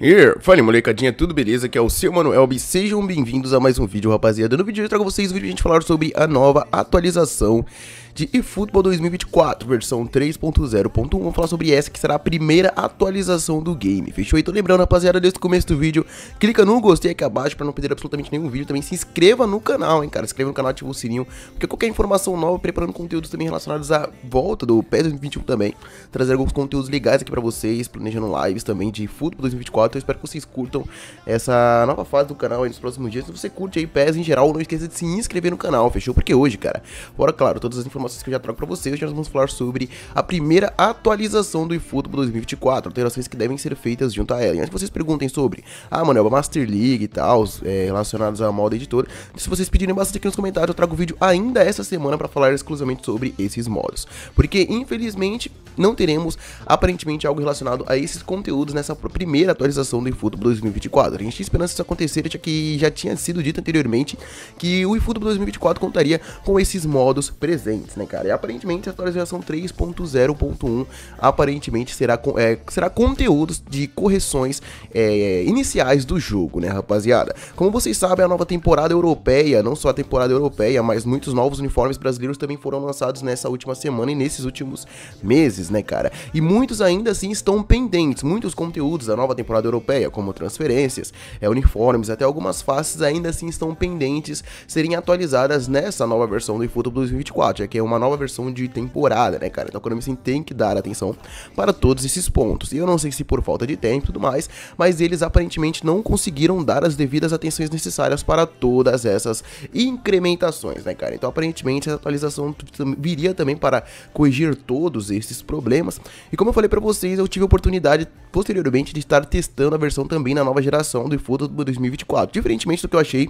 Yeah. Fala molecadinha, tudo beleza? Aqui é o seu Manuel e sejam bem-vindos a mais um vídeo, rapaziada. No vídeo de hoje eu trago vocês o vídeo a gente falar sobre a nova atualização de eFootball 2024, versão 3.0.1. Vamos falar sobre essa que será a primeira atualização do game, fechou? Então lembrando, rapaziada, desde o começo do vídeo, clica no gostei aqui abaixo para não perder absolutamente nenhum vídeo. Também se inscreva no canal, hein, cara? Se inscreva no canal, ativa o sininho, porque qualquer informação nova, preparando conteúdos também relacionados à volta do PES 2021 também, trazer alguns conteúdos legais aqui para vocês, planejando lives também de eFootball 2024. Eu espero que vocês curtam essa nova fase do canal aí nos próximos dias. Se você curte aí PES em geral, não esqueça de se inscrever no canal, fechou? Porque hoje, cara, fora claro, todas as informações informações que eu já trago para vocês, hoje nós vamos falar sobre a primeira atualização do eFootball 2024, alterações que devem ser feitas junto a ela. E antes que vocês perguntem sobre, ah, mano, é uma Master League e tal, é, relacionados à moda Editor, se vocês pedirem bastante aqui nos comentários, eu trago vídeo ainda essa semana para falar exclusivamente sobre esses modos. Porque, infelizmente, não teremos aparentemente algo relacionado a esses conteúdos nessa primeira atualização do eFootball 2024. A gente tinha esperança disso acontecer, já que já tinha sido dito anteriormente que o eFootball 2024 contaria com esses modos presentes né, cara? E aparentemente a atualização 3.0.1 aparentemente será, é, será conteúdo de correções é, iniciais do jogo, né, rapaziada? Como vocês sabem, a nova temporada europeia, não só a temporada europeia, mas muitos novos uniformes brasileiros também foram lançados nessa última semana e nesses últimos meses, né, cara? E muitos ainda assim estão pendentes, muitos conteúdos da nova temporada europeia, como transferências, é, uniformes, até algumas faces ainda assim estão pendentes serem atualizadas nessa nova versão do eFootball 2024, já que é é uma nova versão de temporada, né, cara? Então a Konami sim tem que dar atenção para todos esses pontos. E eu não sei se por falta de tempo e tudo mais, mas eles aparentemente não conseguiram dar as devidas atenções necessárias para todas essas incrementações, né, cara? Então aparentemente essa atualização viria também para corrigir todos esses problemas. E como eu falei para vocês, eu tive a oportunidade posteriormente de estar testando a versão também na nova geração do eFootball 2024. Diferentemente do que eu achei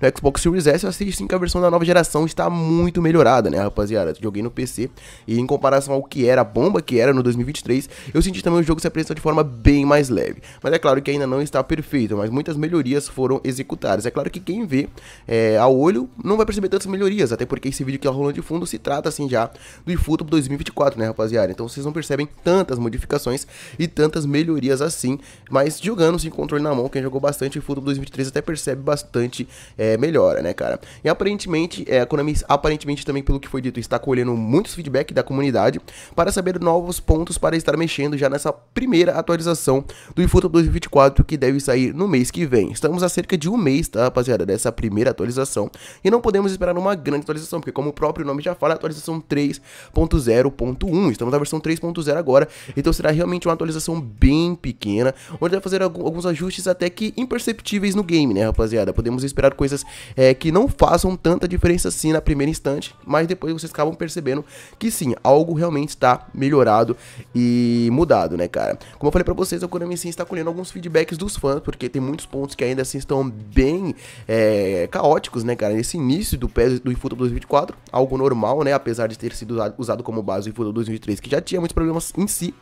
no Xbox Series S, eu achei sim que a versão da nova geração está muito melhorada, né, rapaziada? rapaziada. Joguei no PC e em comparação ao que era a bomba que era no 2023, eu senti também o jogo se apresentar de forma bem mais leve. Mas é claro que ainda não está perfeito, mas muitas melhorias foram executadas. É claro que quem vê é, ao olho não vai perceber tantas melhorias, até porque esse vídeo que tá rolando de fundo se trata assim já do eFootball 2024, né, rapaziada? Então vocês não percebem tantas modificações e tantas melhorias assim, mas jogando sem controle na mão, quem jogou bastante eFootball 2023 até percebe bastante é, melhora, né, cara? E aparentemente, é, a Konami aparentemente também pelo que foi dito está colhendo muitos feedback da comunidade para saber novos pontos para estar mexendo já nessa primeira atualização do eFootball 2024 que deve sair no mês que vem. Estamos a cerca de um mês, tá, rapaziada, dessa primeira atualização e não podemos esperar uma grande atualização, porque como o próprio nome já fala, atualização 3.0.1, estamos na versão 3.0 agora, então será realmente uma atualização bem pequena, onde vai fazer alguns ajustes até que imperceptíveis no game, né, rapaziada? Podemos esperar coisas é, que não façam tanta diferença assim na primeira instante, mas depois vocês acabam percebendo que sim, algo realmente está melhorado e mudado, né, cara? Como eu falei para vocês, o Konami sim está colhendo alguns feedbacks dos fãs, porque tem muitos pontos que ainda assim estão bem é, caóticos, né, cara? Nesse início do PES do eFootball 2024, algo normal, né? Apesar de ter sido usado como base o eFootball 2023, que já tinha muitos problemas em si,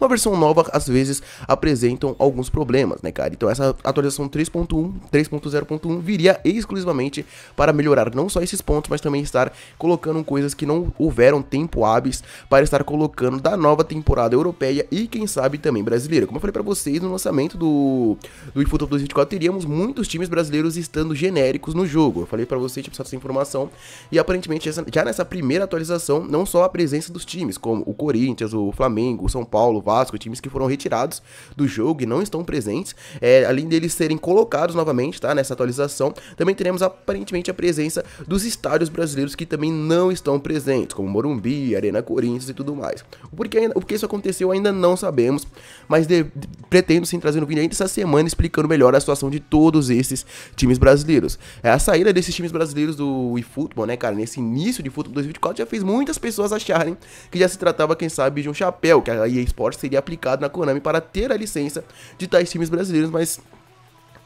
uma versão nova às vezes apresentam alguns problemas, né, cara? Então essa atualização 3.1, 3.0.1 viria exclusivamente para melhorar não só esses pontos, mas também estar colocando coisas coisas que não houveram tempo hábeis para estar colocando da nova temporada europeia e quem sabe também brasileira. Como eu falei para vocês, no lançamento do, do eFootball 2024 teríamos muitos times brasileiros estando genéricos no jogo. Eu falei para vocês, tipo, precisado informação e aparentemente já nessa primeira atualização, não só a presença dos times, como o Corinthians, o Flamengo, o São Paulo, o Vasco, times que foram retirados do jogo e não estão presentes, é, além deles serem colocados novamente, tá, nessa atualização, também teremos aparentemente a presença dos estádios brasileiros que também não estão estão presentes, como Morumbi, Arena Corinthians e tudo mais. O porquê, o isso aconteceu ainda não sabemos, mas de, de, pretendo sim trazer um vídeo ainda essa semana explicando melhor a situação de todos esses times brasileiros. É, a saída desses times brasileiros do eFootball, né, cara, nesse início de futebol 2024 já fez muitas pessoas acharem que já se tratava, quem sabe, de um chapéu que a EA Sports seria aplicado na Konami para ter a licença de tais times brasileiros, mas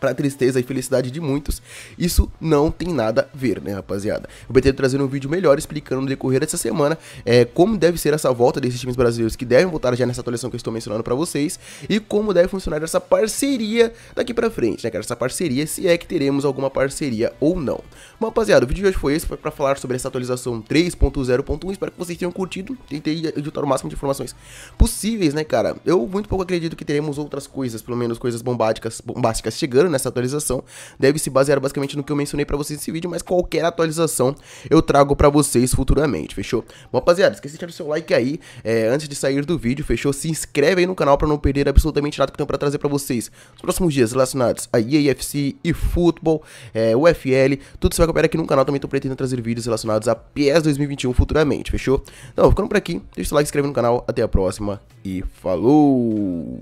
para tristeza e felicidade de muitos. Isso não tem nada a ver, né, rapaziada? Eu pretendo tá trazer um vídeo melhor explicando no decorrer dessa semana é, como deve ser essa volta desses times brasileiros que devem voltar já nessa atualização que eu estou mencionando para vocês e como deve funcionar essa parceria daqui para frente, né, cara? Essa parceria, se é que teremos alguma parceria ou não. Bom, rapaziada, o vídeo de hoje foi esse, foi para falar sobre essa atualização 3.0.1. Espero que vocês tenham curtido, tentei editar o máximo de informações possíveis, né, cara? Eu muito pouco acredito que teremos outras coisas, pelo menos coisas bombásticas, bombásticas chegando nessa atualização deve se basear basicamente no que eu mencionei para vocês nesse vídeo, mas qualquer atualização eu trago para vocês futuramente, fechou? Bom, rapaziada, esqueci de deixar o seu like aí é, antes de sair do vídeo, fechou? Se inscreve aí no canal para não perder absolutamente nada que eu tenho para trazer para vocês nos próximos dias relacionados a EAFC e futebol, é, UFL, tudo você vai acompanhar aqui no canal. Também tô pretendendo trazer vídeos relacionados a PES 2021 futuramente, fechou? Então, ficando por aqui, deixa o seu like, se inscreve no canal, até a próxima e falou!